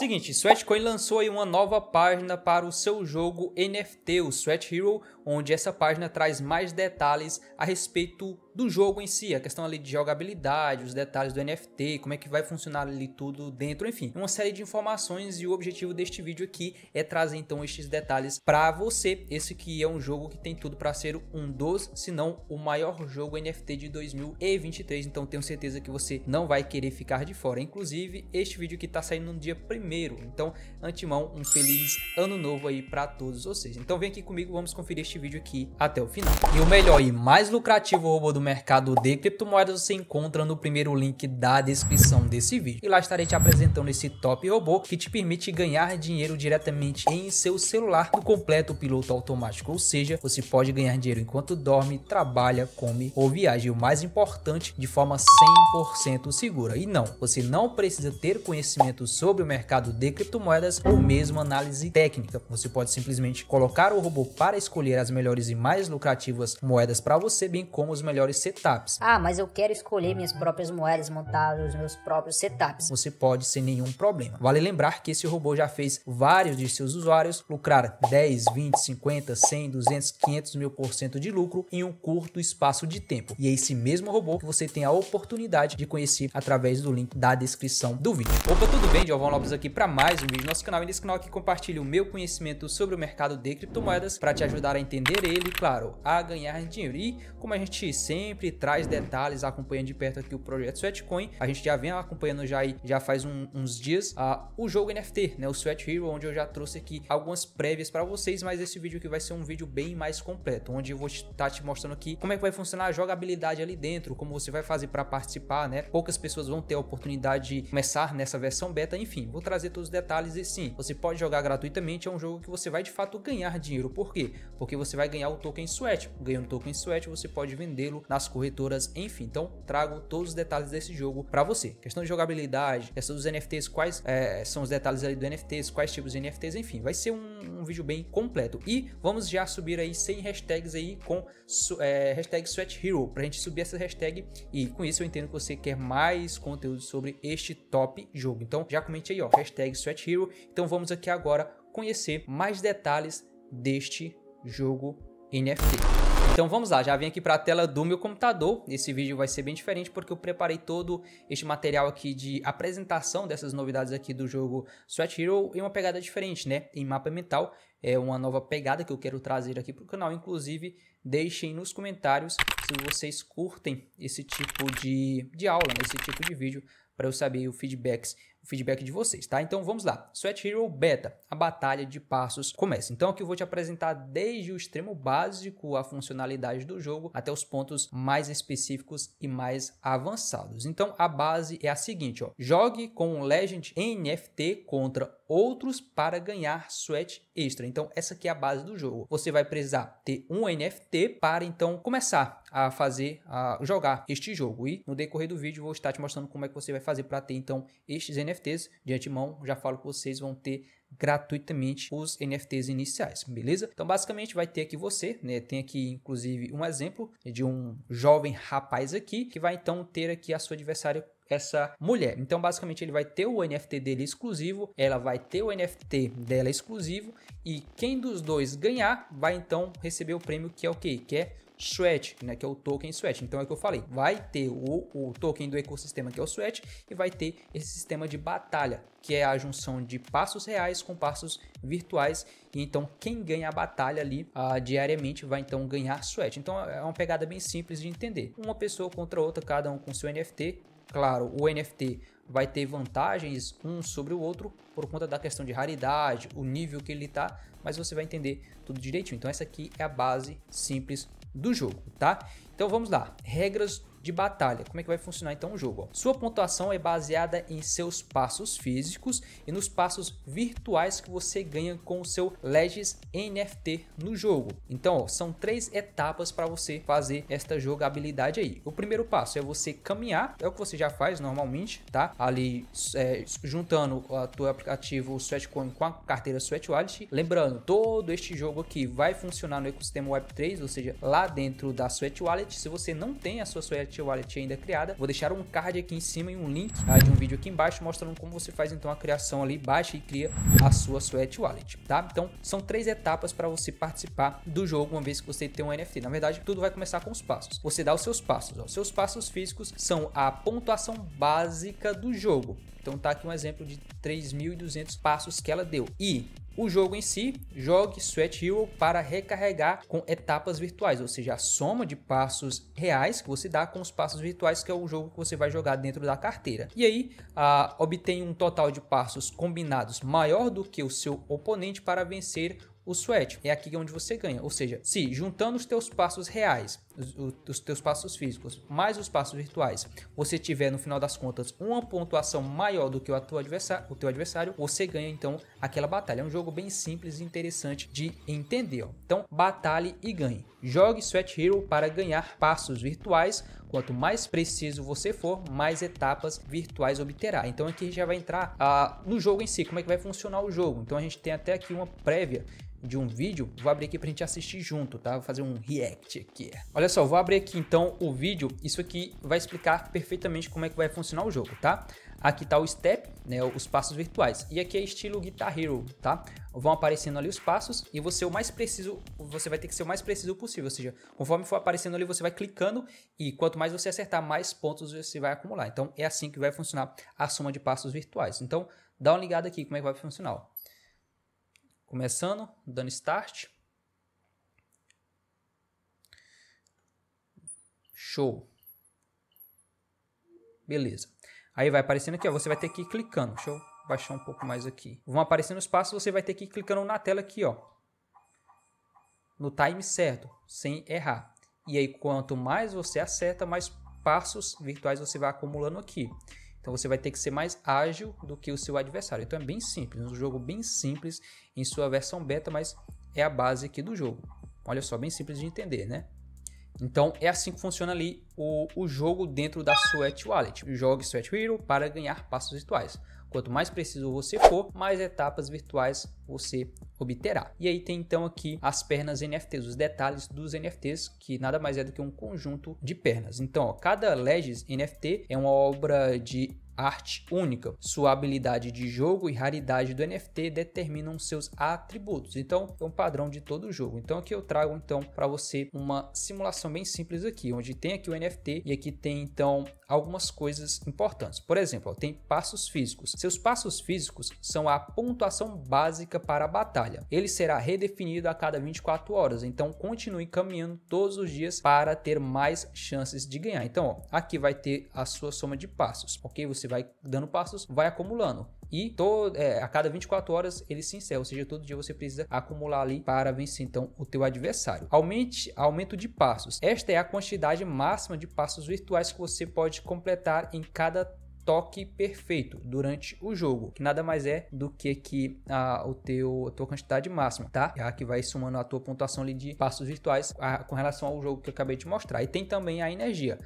Seguinte, Sweatcoin lançou aí uma nova página para o seu jogo NFT, o Sweat Hero onde essa página traz mais detalhes a respeito do jogo em si, a questão ali de jogabilidade, os detalhes do NFT, como é que vai funcionar ali tudo dentro, enfim, uma série de informações e o objetivo deste vídeo aqui é trazer então estes detalhes para você, esse que é um jogo que tem tudo para ser um dos, se não o maior jogo NFT de 2023, então tenho certeza que você não vai querer ficar de fora, inclusive este vídeo que está saindo no dia primeiro, então antemão um feliz ano novo aí para todos vocês, então vem aqui comigo, vamos conferir este vídeo aqui até o final. E o melhor e mais lucrativo robô do mercado de criptomoedas você encontra no primeiro link da descrição desse vídeo. E lá estarei te apresentando esse top robô que te permite ganhar dinheiro diretamente em seu celular no completo piloto automático, ou seja, você pode ganhar dinheiro enquanto dorme, trabalha, come ou viaja. E o mais importante, de forma 100% segura. E não, você não precisa ter conhecimento sobre o mercado de criptomoedas ou mesmo análise técnica. Você pode simplesmente colocar o robô para escolher as melhores e mais lucrativas moedas para você, bem como os melhores setups. Ah, mas eu quero escolher minhas próprias moedas, montar os meus próprios setups. Você pode sem nenhum problema. Vale lembrar que esse robô já fez vários de seus usuários lucrar 10, 20, 50, 100, 200, 500 mil por cento de lucro em um curto espaço de tempo. E é esse mesmo robô que você tem a oportunidade de conhecer através do link da descrição do vídeo. Opa, tudo bem? Giovão Lopes aqui para mais um vídeo do nosso canal e nesse canal que compartilho o meu conhecimento sobre o mercado de criptomoedas para te ajudar a entender ele, claro, a ganhar dinheiro. E como a gente sempre traz detalhes, acompanhando de perto aqui o projeto Sweatcoin, a gente já vem acompanhando já, já faz um, uns dias uh, o jogo NFT, né? O Sweat Hero, onde eu já trouxe aqui algumas prévias para vocês, mas esse vídeo aqui vai ser um vídeo bem mais completo, onde eu vou estar tá te mostrando aqui como é que vai funcionar a jogabilidade ali dentro, como você vai fazer para participar, né? Poucas pessoas vão ter a oportunidade de começar nessa versão beta, enfim, vou trazer todos os detalhes e sim, você pode jogar gratuitamente, é um jogo que você vai de fato ganhar dinheiro. Por quê? Porque você vai ganhar o token sweat. Ganhando o token sweat, você pode vendê-lo nas corretoras, enfim. Então, trago todos os detalhes desse jogo para você. Questão de jogabilidade, questão dos NFTs, quais é, são os detalhes ali do NFTs, quais tipos de NFTs, enfim. Vai ser um, um vídeo bem completo. E vamos já subir aí 100 hashtags aí com é, hashtag Sweat Hero, pra gente subir essa hashtag. E com isso eu entendo que você quer mais conteúdo sobre este top jogo. Então, já comente aí, ó, hashtag Sweat Hero. Então, vamos aqui agora conhecer mais detalhes deste jogo NFT. Então vamos lá, já vim aqui para a tela do meu computador. Esse vídeo vai ser bem diferente porque eu preparei todo este material aqui de apresentação dessas novidades aqui do jogo Sweat Hero em uma pegada diferente, né? Em mapa mental, é uma nova pegada que eu quero trazer aqui para o canal. Inclusive, deixem nos comentários se vocês curtem esse tipo de, de aula, né? esse tipo de vídeo para eu saber os feedbacks o feedback de vocês, tá? Então vamos lá. Sweat Hero Beta, a batalha de passos começa. Então aqui eu vou te apresentar desde o extremo básico, a funcionalidade do jogo, até os pontos mais específicos e mais avançados. Então a base é a seguinte, ó. Jogue com um Legend NFT contra outros para ganhar sweat extra. Então, essa aqui é a base do jogo. Você vai precisar ter um NFT para então começar a fazer, a jogar este jogo. E no decorrer do vídeo vou estar te mostrando como é que você vai fazer para ter então estes NFTs NFTs, de antemão já falo que vocês vão ter gratuitamente os NFTs iniciais, beleza? Então basicamente vai ter aqui você, né? Tem aqui inclusive um exemplo de um jovem rapaz aqui que vai então ter aqui a sua adversária essa mulher. Então, basicamente, ele vai ter o NFT dele exclusivo, ela vai ter o NFT dela exclusivo, e quem dos dois ganhar vai então receber o prêmio que é o que? Que é Sweat, né, que é o token Sweat. Então é o que eu falei, vai ter o, o token do ecossistema, que é o Sweat, e vai ter esse sistema de batalha, que é a junção de passos reais com passos virtuais. E então quem ganha a batalha ali ah, diariamente vai então ganhar Sweat. Então é uma pegada bem simples de entender. Uma pessoa contra outra, cada um com seu NFT. Claro, o NFT vai ter vantagens um sobre o outro por conta da questão de raridade, o nível que ele está, mas você vai entender tudo direitinho. Então essa aqui é a base simples do jogo, tá? Então vamos lá. Regras de batalha. Como é que vai funcionar então o jogo? Sua pontuação é baseada em seus passos físicos e nos passos virtuais que você ganha com o seu Legends NFT no jogo. Então ó, são três etapas para você fazer esta jogabilidade aí. O primeiro passo é você caminhar, é o que você já faz normalmente, tá? Ali é, juntando o teu aplicativo Sweatcoin com a carteira Sweat Wallet. Lembrando, todo este jogo aqui vai funcionar no ecossistema Web3, ou seja, lá dentro da Sweat Wallet. Se você não tem a sua Sweat Fidelity Wallet ainda é criada. Vou deixar um card aqui em cima e um link tá, de um vídeo aqui embaixo mostrando como você faz então a criação ali, baixa e cria a sua Sweat Wallet, tá? Então são três etapas para você participar do jogo uma vez que você tem um NFT. Na verdade, tudo vai começar com os passos. Você dá os seus passos. Ó. Os seus passos físicos são a pontuação básica do jogo. Então tá aqui um exemplo de 3.200 passos que ela deu. E o jogo em si, jogue Sweat Hero para recarregar com etapas virtuais, ou seja, a soma de passos reais que você dá com os passos virtuais, que é o jogo que você vai jogar dentro da carteira. E aí, ah, obtém um total de passos combinados maior do que o seu oponente para vencer o sweat. É aqui onde você ganha, ou seja, se juntando os teus passos reais os, os teus passos físicos mais os passos virtuais, você tiver no final das contas uma pontuação maior do que o teu adversário, o teu adversário você ganha então aquela batalha. É um jogo bem simples e interessante de entender. Ó. Então, batalhe e ganhe. Jogue Sweat Hero para ganhar passos virtuais. Quanto mais preciso você for, mais etapas virtuais obterá. Então aqui já vai entrar ah, no jogo em si, como é que vai funcionar o jogo. Então a gente tem até aqui uma prévia de um vídeo, vou abrir aqui para a gente assistir junto, tá? Vou fazer um react aqui. Olha pessoal, vou abrir aqui então o vídeo. Isso aqui vai explicar perfeitamente como é que vai funcionar o jogo, tá? Aqui tá o step, né, os passos virtuais. E aqui é estilo Guitar Hero, tá? Vão aparecendo ali os passos e você é o mais preciso, você vai ter que ser o mais preciso possível, ou seja, conforme for aparecendo ali, você vai clicando e quanto mais você acertar, mais pontos você vai acumular. Então é assim que vai funcionar a soma de passos virtuais. Então, dá uma ligada aqui como é que vai funcionar. Começando, dando start. Show. Beleza. Aí vai aparecendo aqui, ó, você vai ter que ir clicando. Deixa eu baixar um pouco mais aqui. Vão aparecendo os passos, você vai ter que ir clicando na tela aqui, ó. No time certo, sem errar. E aí, quanto mais você acerta, mais passos virtuais você vai acumulando aqui. Então você vai ter que ser mais ágil do que o seu adversário. Então é bem simples, um jogo bem simples em sua versão beta, mas é a base aqui do jogo. Olha só, bem simples de entender, né? Então é assim que funciona ali o, o jogo dentro da Sweat Wallet. Jogue Sweat Hero para ganhar passos virtuais. Quanto mais preciso você for, mais etapas virtuais você obterá. E aí tem então aqui as pernas NFTs, os detalhes dos NFTs, que nada mais é do que um conjunto de pernas. Então, ó, cada Legis NFT é uma obra de arte única. Sua habilidade de jogo e raridade do NFT determinam seus atributos. Então, é um padrão de todo o jogo. Então, aqui eu trago então para você uma simulação bem simples aqui, onde tem aqui o NFT e aqui tem então algumas coisas importantes. Por exemplo, ó, tem passos físicos. Seus passos físicos são a pontuação básica para a batalha. Ele será redefinido a cada 24 horas. Então, continue caminhando todos os dias para ter mais chances de ganhar. Então, ó, aqui vai ter a sua soma de passos, ok? Você vai dando passos, vai acumulando. E todo, é, a cada 24 horas ele se encerra, ou seja, todo dia você precisa acumular ali para vencer então o teu adversário. Aumente, aumento de passos. Esta é a quantidade máxima de passos virtuais que você pode completar em cada toque perfeito durante o jogo, que nada mais é do que que a, o teu a tua quantidade máxima, tá? É a que vai somando a tua pontuação ali de passos virtuais a, com relação ao jogo que eu acabei de mostrar. E tem também a energia.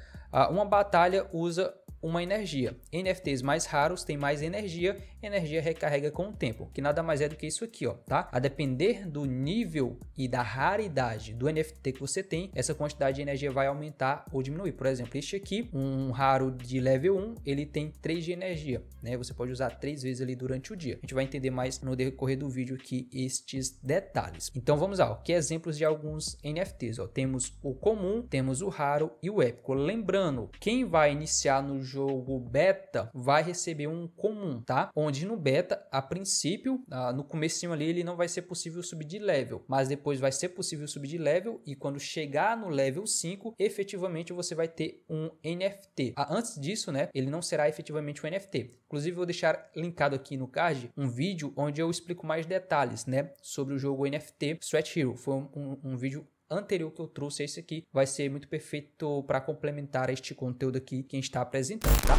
uma batalha usa uma energia. NFTs mais raros têm mais energia, energia recarrega com o tempo, que nada mais é do que isso aqui, ó, tá? A depender do nível e da raridade do NFT que você tem, essa quantidade de energia vai aumentar ou diminuir. Por exemplo, este aqui, um raro de level 1, ele tem 3 de energia, né? Você pode usar três vezes ali durante o dia. A gente vai entender mais no decorrer do vídeo aqui estes detalhes. Então vamos lá, ó, que exemplos de alguns NFTs, ó. Temos o comum, temos o raro e o épico. Lembrando, quem vai iniciar no jogo jogo beta vai receber um comum, tá? Onde no beta, a princípio, no comecinho ali, ele não vai ser possível subir de level, mas depois vai ser possível subir de level e quando chegar no level 5, efetivamente você vai ter um NFT. Ah, antes disso, né, ele não será efetivamente um NFT. Inclusive, vou deixar linkado aqui no card um vídeo onde eu explico mais detalhes, né, sobre o jogo NFT Sweat Hero. Foi um, um vídeo anterior que eu trouxe, esse aqui, vai ser muito perfeito para complementar este conteúdo aqui que a gente está apresentando, tá?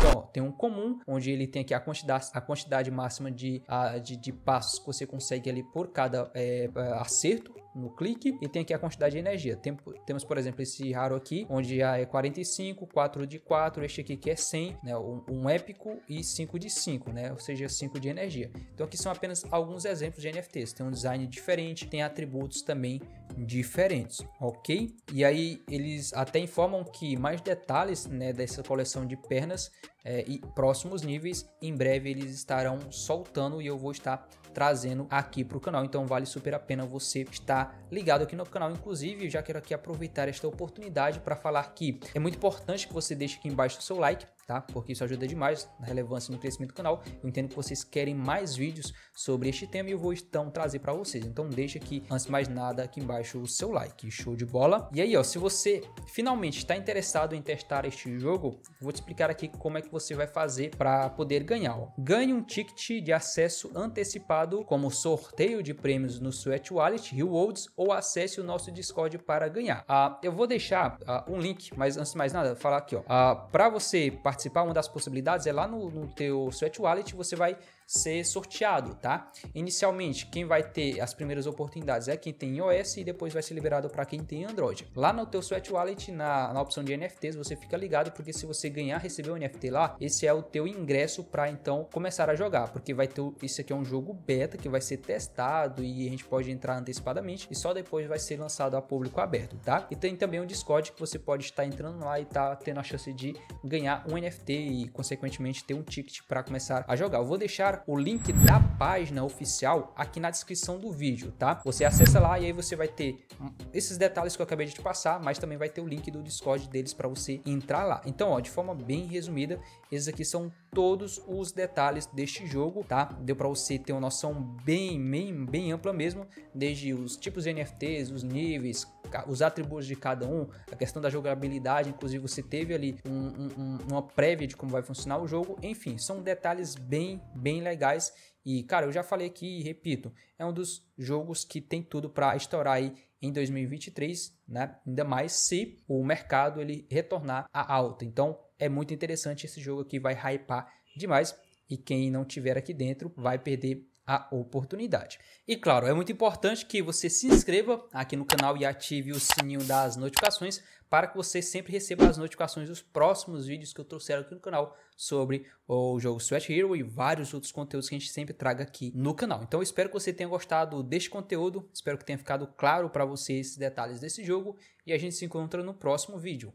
Então, tem um comum, onde ele tem aqui a quantidade, a quantidade máxima de, a, ah, de, de passos que você consegue ali por cada é, acerto, no clique e tem aqui a quantidade de energia. Tem, temos, por exemplo, esse raro aqui, onde já é 45, 4 de 4, este aqui que é 100, né, um, um épico e 5 de 5, né, ou seja, 5 de energia. Então aqui são apenas alguns exemplos de NFTs, tem um design diferente, tem atributos também diferentes, ok? E aí eles até informam que mais detalhes né, dessa coleção de pernas é, e próximos níveis, em breve eles estarão soltando e eu vou estar trazendo aqui para o canal, então vale super a pena você estar ligado aqui no canal. Inclusive, já quero aqui aproveitar esta oportunidade para falar que é muito importante que você deixe aqui embaixo o seu like, tá? Porque isso ajuda demais na relevância no crescimento do canal. Eu entendo que vocês querem mais vídeos sobre este tema e eu vou então trazer para vocês. Então deixa aqui, antes de mais nada, aqui embaixo o seu like, show de bola. E aí, ó, se você finalmente está interessado em testar este jogo, vou te explicar aqui como é que você vai fazer para poder ganhar. Ó. Ganhe um ticket de acesso antecipado como sorteio de prêmios no Sweat Wallet Rewards ou acesse o nosso Discord para ganhar. Ah, eu vou deixar ah, um link, mas antes de mais nada, falar aqui, ó, ah, para você participar participar, uma das possibilidades é lá no, no teu Sweat Wallet, você vai ser sorteado, tá? Inicialmente, quem vai ter as primeiras oportunidades é quem tem iOS e depois vai ser liberado para quem tem Android. Lá no teu Sweat Wallet, na, na opção de NFTs, você fica ligado porque se você ganhar, receber o um NFT lá, esse é o teu ingresso para então começar a jogar, porque vai ter isso aqui é um jogo beta que vai ser testado e a gente pode entrar antecipadamente e só depois vai ser lançado a público aberto, tá? E tem também o Discord que você pode estar entrando lá e tá tendo a chance de ganhar um NFT e consequentemente ter um ticket para começar a jogar. Eu vou deixar deixar o link da página oficial aqui na descrição do vídeo, tá? Você acessa lá e aí você vai ter esses detalhes que eu acabei de te passar, mas também vai ter o link do Discord deles para você entrar lá. Então, ó, de forma bem resumida, esses aqui são todos os detalhes deste jogo, tá? Deu para você ter uma noção bem, bem, bem ampla mesmo, desde os tipos de NFTs, os níveis, os atributos de cada um, a questão da jogabilidade, inclusive você teve ali um, um, uma prévia de como vai funcionar o jogo, enfim, são detalhes bem, bem legais. E, cara, eu já falei aqui e repito, é um dos jogos que tem tudo para estourar aí em 2023, né? Ainda mais se o mercado ele retornar à alta. Então, é muito interessante esse jogo aqui, vai hypar demais. E quem não tiver aqui dentro vai perder a oportunidade. E claro, é muito importante que você se inscreva aqui no canal e ative o sininho das notificações para que você sempre receba as notificações dos próximos vídeos que eu trouxer aqui no canal sobre o jogo Sweat Hero e vários outros conteúdos que a gente sempre traga aqui no canal. Então espero que você tenha gostado deste conteúdo, espero que tenha ficado claro para você esses detalhes desse jogo e a gente se encontra no próximo vídeo.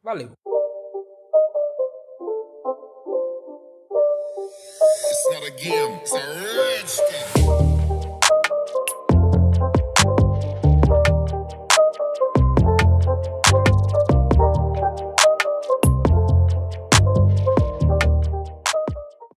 Valeu! again. It's a legend.